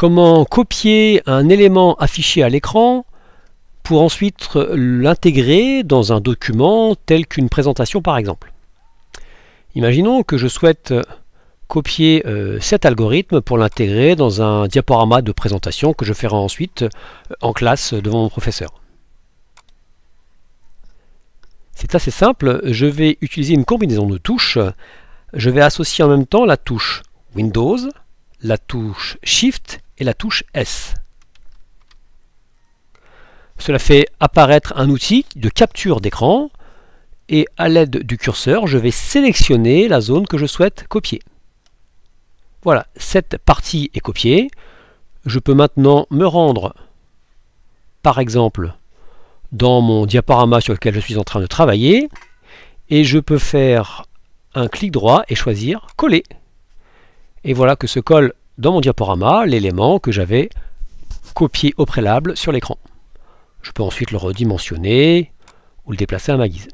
comment copier un élément affiché à l'écran pour ensuite l'intégrer dans un document tel qu'une présentation par exemple. Imaginons que je souhaite copier euh, cet algorithme pour l'intégrer dans un diaporama de présentation que je ferai ensuite euh, en classe devant mon professeur. C'est assez simple, je vais utiliser une combinaison de touches. Je vais associer en même temps la touche Windows, la touche Shift et la touche S. Cela fait apparaître un outil de capture d'écran et à l'aide du curseur, je vais sélectionner la zone que je souhaite copier. Voilà, cette partie est copiée. Je peux maintenant me rendre, par exemple, dans mon diaporama sur lequel je suis en train de travailler et je peux faire un clic droit et choisir coller. Et voilà que ce colle dans mon diaporama l'élément que j'avais copié au préalable sur l'écran. Je peux ensuite le redimensionner ou le déplacer à ma guise.